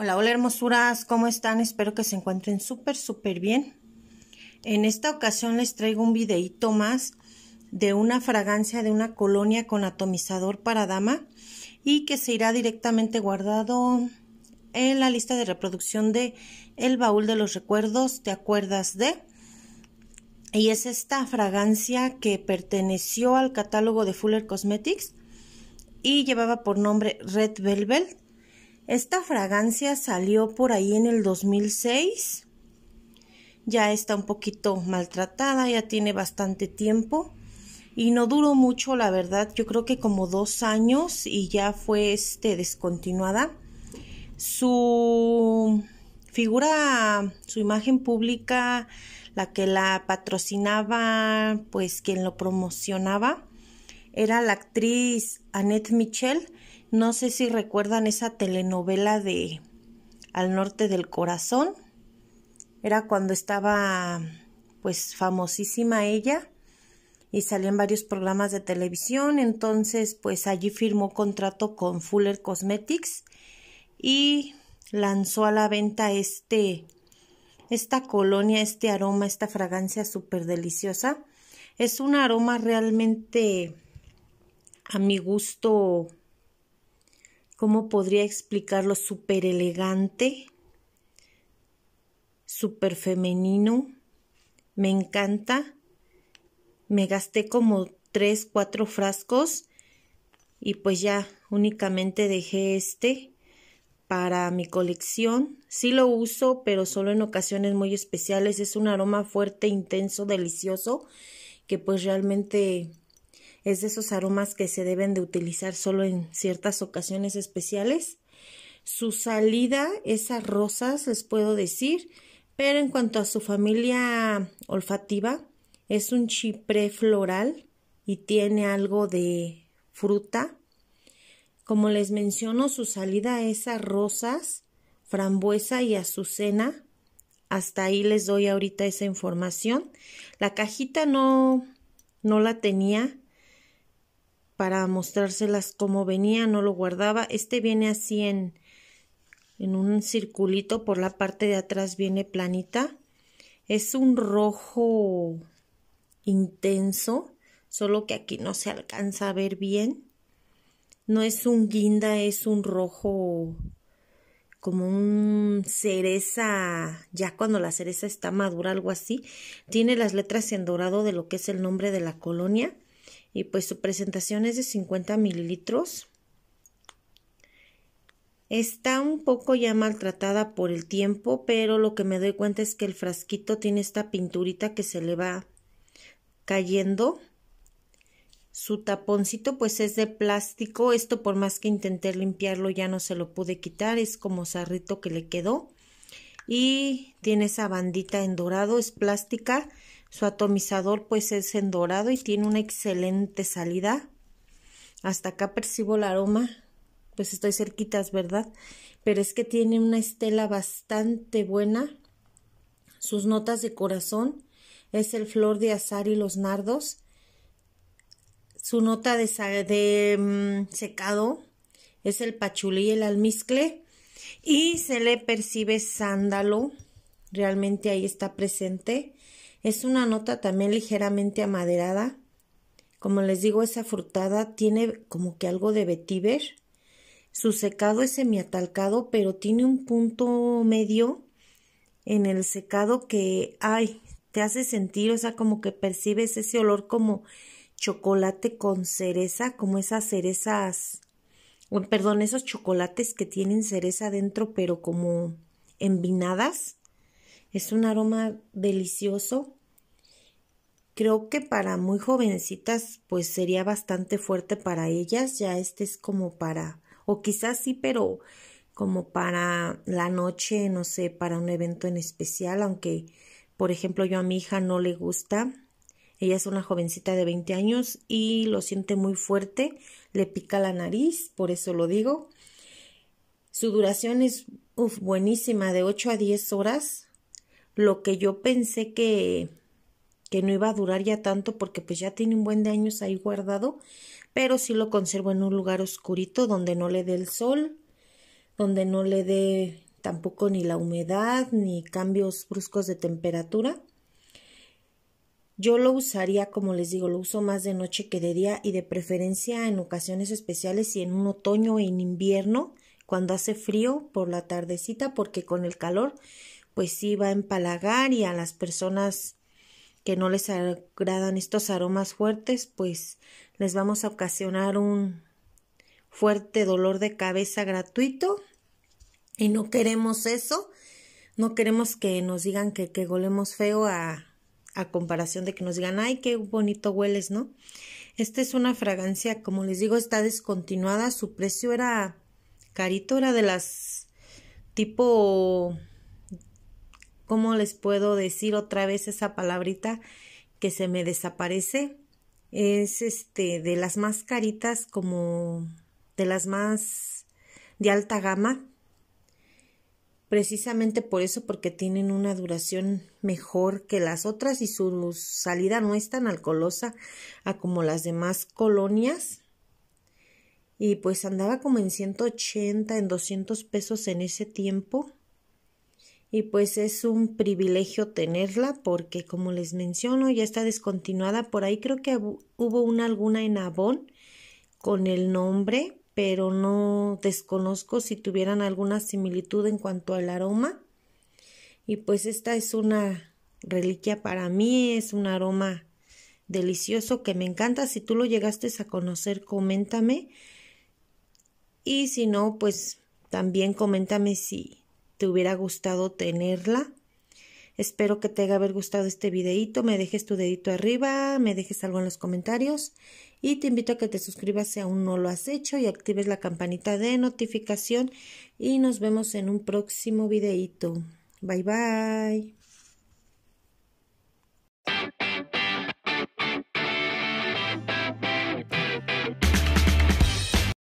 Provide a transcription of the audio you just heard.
Hola, hola hermosuras, ¿cómo están? Espero que se encuentren súper, súper bien. En esta ocasión les traigo un videíto más de una fragancia de una colonia con atomizador para dama y que se irá directamente guardado en la lista de reproducción de El Baúl de los Recuerdos, ¿te acuerdas de? Y es esta fragancia que perteneció al catálogo de Fuller Cosmetics y llevaba por nombre Red Velvet esta fragancia salió por ahí en el 2006. Ya está un poquito maltratada, ya tiene bastante tiempo. Y no duró mucho, la verdad. Yo creo que como dos años y ya fue este, descontinuada. Su figura, su imagen pública, la que la patrocinaba, pues quien lo promocionaba, era la actriz Annette Michel no sé si recuerdan esa telenovela de Al norte del corazón. Era cuando estaba pues famosísima ella y salía en varios programas de televisión. Entonces, pues allí firmó contrato con Fuller Cosmetics y lanzó a la venta este esta colonia, este aroma, esta fragancia súper deliciosa. Es un aroma realmente a mi gusto ¿cómo podría explicarlo? Súper elegante, súper femenino, me encanta. Me gasté como tres, cuatro frascos y pues ya únicamente dejé este para mi colección. Sí lo uso, pero solo en ocasiones muy especiales. Es un aroma fuerte, intenso, delicioso, que pues realmente es de esos aromas que se deben de utilizar solo en ciertas ocasiones especiales. Su salida es a rosas, les puedo decir, pero en cuanto a su familia olfativa, es un chipre floral y tiene algo de fruta. Como les menciono, su salida es a rosas, frambuesa y azucena. Hasta ahí les doy ahorita esa información. La cajita no, no la tenía para mostrárselas como venía, no lo guardaba. Este viene así en, en un circulito, por la parte de atrás viene planita. Es un rojo intenso, solo que aquí no se alcanza a ver bien. No es un guinda, es un rojo como un cereza, ya cuando la cereza está madura, algo así. Tiene las letras en dorado de lo que es el nombre de la colonia y pues su presentación es de 50 mililitros. Está un poco ya maltratada por el tiempo, pero lo que me doy cuenta es que el frasquito tiene esta pinturita que se le va cayendo. Su taponcito pues es de plástico, esto por más que intenté limpiarlo ya no se lo pude quitar, es como sarrito que le quedó. Y tiene esa bandita en dorado, es plástica su atomizador pues es en dorado y tiene una excelente salida. Hasta acá percibo el aroma, pues estoy cerquitas, ¿verdad? Pero es que tiene una estela bastante buena. Sus notas de corazón es el flor de azar y los nardos. Su nota de, mm, secado es el pachulí y el almizcle. Y se le percibe sándalo. Realmente ahí está presente. Es una nota también ligeramente amaderada. Como les digo, esa frutada tiene como que algo de vetiver. Su secado es semiatalcado, pero tiene un punto medio en el secado que, ay, te hace sentir, o sea, como que percibes ese olor como chocolate con cereza, como esas cerezas, perdón, esos chocolates que tienen cereza dentro, pero como envinadas. Es un aroma delicioso. Creo que para muy jovencitas pues sería bastante fuerte para ellas, ya este es como para, o quizás sí, pero como para la noche, no sé, para un evento en especial, aunque por ejemplo yo a mi hija no le gusta, ella es una jovencita de 20 años y lo siente muy fuerte, le pica la nariz, por eso lo digo. Su duración es buenísima, de 8 a 10 horas lo que yo pensé que, que no iba a durar ya tanto porque pues ya tiene un buen de años ahí guardado, pero sí lo conservo en un lugar oscurito donde no le dé el sol, donde no le dé tampoco ni la humedad ni cambios bruscos de temperatura. Yo lo usaría, como les digo, lo uso más de noche que de día y de preferencia en ocasiones especiales y en un otoño e en invierno, cuando hace frío por la tardecita, porque con el calor pues sí va a empalagar y a las personas que no les agradan estos aromas fuertes, pues les vamos a ocasionar un fuerte dolor de cabeza gratuito y no queremos eso, no queremos que nos digan que, que golemos feo a, a comparación de que nos digan, ay, qué bonito hueles, ¿no? Esta es una fragancia, como les digo, está descontinuada, su precio era carito, era de las tipo ¿Cómo les puedo decir otra vez esa palabrita que se me desaparece? Es este de las más caritas como de las más de alta gama. Precisamente por eso, porque tienen una duración mejor que las otras y su salida no es tan alcoholosa como las demás colonias. Y pues andaba como en 180, en 200 pesos en ese tiempo y pues es un privilegio tenerla porque como les menciono ya está descontinuada por ahí creo que hubo una alguna en Avon con el nombre pero no desconozco si tuvieran alguna similitud en cuanto al aroma y pues esta es una reliquia para mí es un aroma delicioso que me encanta si tú lo llegaste a conocer coméntame y si no pues también coméntame si te hubiera gustado tenerla. Espero que te haya haber gustado este videito, me dejes tu dedito arriba, me dejes algo en los comentarios y te invito a que te suscribas si aún no lo has hecho y actives la campanita de notificación y nos vemos en un próximo videito. Bye bye.